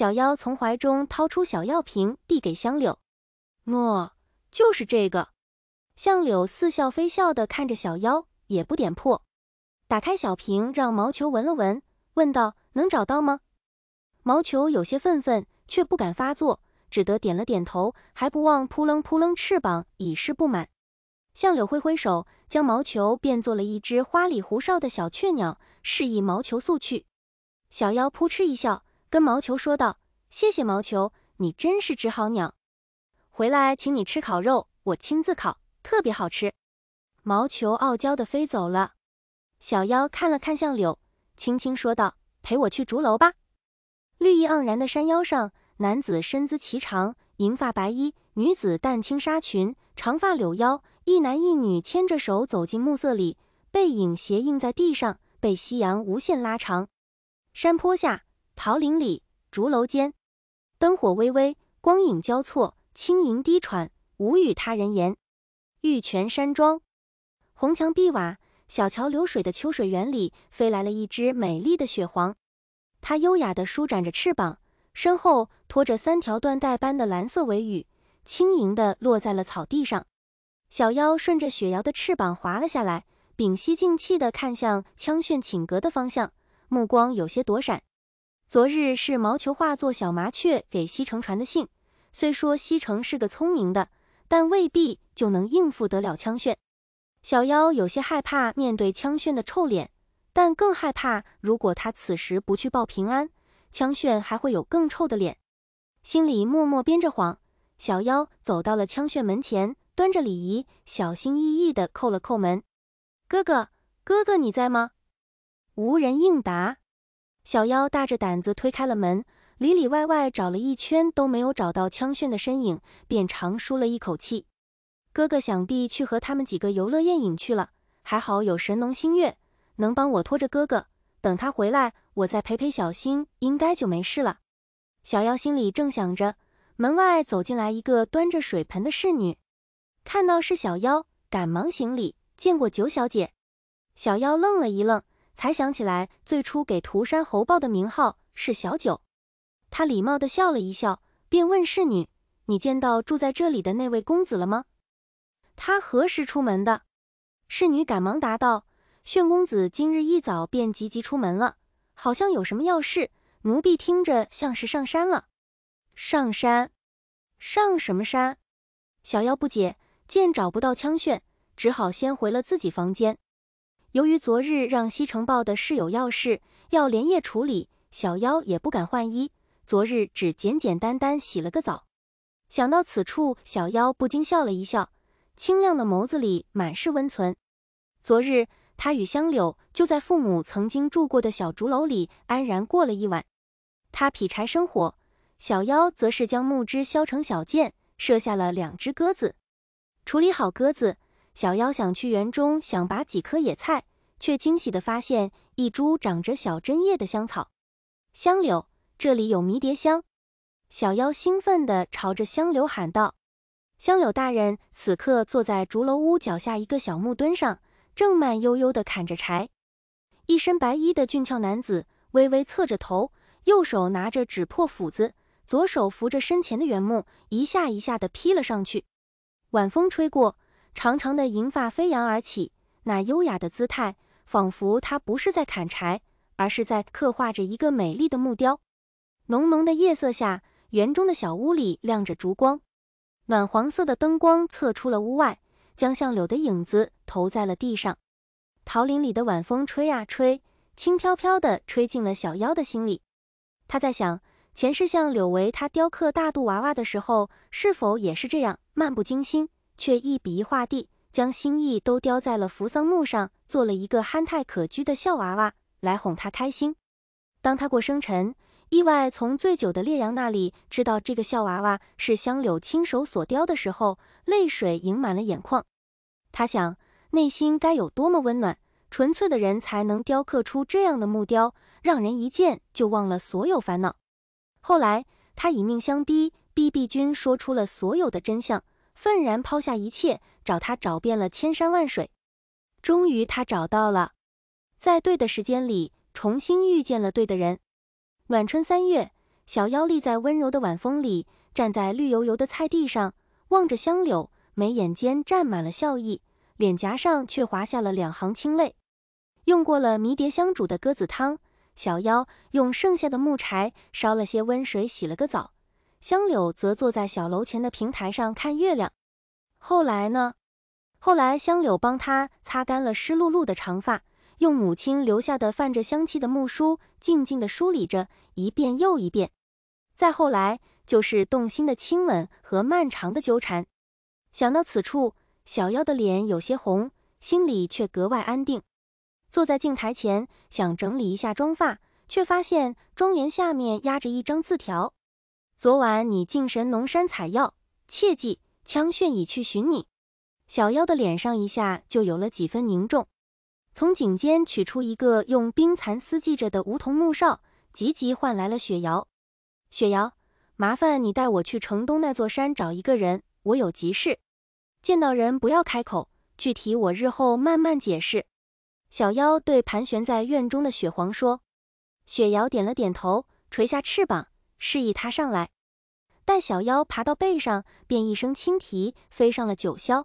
小妖从怀中掏出小药瓶，递给香柳：“喏，就是这个。”香柳似笑非笑地看着小妖，也不点破。打开小瓶，让毛球闻了闻，问道：“能找到吗？”毛球有些愤愤，却不敢发作，只得点了点头，还不忘扑棱扑棱翅膀以示不满。相柳挥挥手，将毛球变作了一只花里胡哨的小雀鸟，示意毛球速去。小妖扑哧一笑。跟毛球说道：“谢谢毛球，你真是只好鸟。回来请你吃烤肉，我亲自烤，特别好吃。”毛球傲娇的飞走了。小妖看了看向柳，轻轻说道：“陪我去竹楼吧。”绿意盎然的山腰上，男子身姿颀长，银发白衣；女子淡青纱裙，长发柳腰。一男一女牵着手走进暮色里，背影斜映在地上，被夕阳无限拉长。山坡下。桃林里，竹楼间，灯火微微，光影交错，轻盈低喘，无与他人言。玉泉山庄，红墙碧瓦，小桥流水的秋水园里，飞来了一只美丽的雪凰。它优雅地舒展着翅膀，身后拖着三条缎带般的蓝色尾羽，轻盈地落在了草地上。小妖顺着雪瑶的翅膀滑了下来，屏息静气地看向枪炫寝阁的方向，目光有些躲闪。昨日是毛球化作小麻雀给西城传的信。虽说西城是个聪明的，但未必就能应付得了枪炫。小妖有些害怕面对枪炫的臭脸，但更害怕如果他此时不去报平安，枪炫还会有更臭的脸。心里默默编着谎，小妖走到了枪炫门前，端着礼仪，小心翼翼地叩了叩门：“哥哥，哥哥你在吗？”无人应答。小妖大着胆子推开了门，里里外外找了一圈都没有找到枪炫的身影，便长舒了一口气。哥哥想必去和他们几个游乐宴饮去了，还好有神农星月能帮我拖着哥哥，等他回来，我再陪陪小星，应该就没事了。小妖心里正想着，门外走进来一个端着水盆的侍女，看到是小妖，赶忙行礼，见过九小姐。小妖愣了一愣。才想起来，最初给涂山侯报的名号是小九。他礼貌地笑了一笑，便问侍女：“你见到住在这里的那位公子了吗？他何时出门的？”侍女赶忙答道：“炫公子今日一早便急急出门了，好像有什么要事。奴婢听着像是上山了。”“上山？上什么山？”小妖不解，见找不到枪炫，只好先回了自己房间。由于昨日让西城报的室友要事要连夜处理，小妖也不敢换衣。昨日只简简单单洗了个澡。想到此处，小妖不禁笑了一笑，清亮的眸子里满是温存。昨日他与香柳就在父母曾经住过的小竹楼里安然过了一晚。他劈柴生火，小妖则是将木枝削成小剑，射下了两只鸽子。处理好鸽子。小妖想去园中，想拔几棵野菜，却惊喜地发现一株长着小针叶的香草，香柳。这里有迷迭香。小妖兴奋地朝着香柳喊道：“香柳大人，此刻坐在竹楼屋脚下一个小木墩上，正慢悠悠地砍着柴。一身白衣的俊俏男子微微侧着头，右手拿着纸破斧子，左手扶着身前的圆木，一下一下地劈了上去。晚风吹过。”长长的银发飞扬而起，那优雅的姿态仿佛他不是在砍柴，而是在刻画着一个美丽的木雕。浓浓的夜色下，园中的小屋里亮着烛光，暖黄色的灯光侧出了屋外，将相柳的影子投在了地上。桃林里的晚风吹啊吹，轻飘飘的吹进了小妖的心里。他在想，前世向柳为他雕刻大肚娃娃的时候，是否也是这样漫不经心？却一笔一画地将心意都雕在了扶桑木上，做了一个憨态可掬的笑娃娃来哄他开心。当他过生辰，意外从醉酒的烈阳那里知道这个笑娃娃是香柳亲手所雕的时候，泪水盈满了眼眶。他想，内心该有多么温暖，纯粹的人才能雕刻出这样的木雕，让人一见就忘了所有烦恼。后来，他以命相逼，逼碧君说出了所有的真相。愤然抛下一切，找他找遍了千山万水，终于他找到了，在对的时间里重新遇见了对的人。暖春三月，小妖立在温柔的晚风里，站在绿油油的菜地上，望着香柳，眉眼间沾满了笑意，脸颊上却滑下了两行清泪。用过了迷迭香煮的鸽子汤，小妖用剩下的木柴烧了些温水，洗了个澡。香柳则坐在小楼前的平台上看月亮。后来呢？后来香柳帮他擦干了湿漉漉的长发，用母亲留下的泛着香气的木梳，静静地梳理着，一遍又一遍。再后来就是动心的亲吻和漫长的纠缠。想到此处，小妖的脸有些红，心里却格外安定。坐在镜台前，想整理一下妆发，却发现妆帘下面压着一张字条。昨晚你进神农山采药，切记，枪炫已去寻你。小妖的脸上一下就有了几分凝重，从颈间取出一个用冰蚕丝系着的梧桐木哨，急急唤来了雪瑶。雪瑶，麻烦你带我去城东那座山找一个人，我有急事。见到人不要开口，具体我日后慢慢解释。小妖对盘旋在院中的雪皇说。雪瑶点了点头，垂下翅膀。示意他上来，待小妖爬到背上，便一声轻啼，飞上了九霄。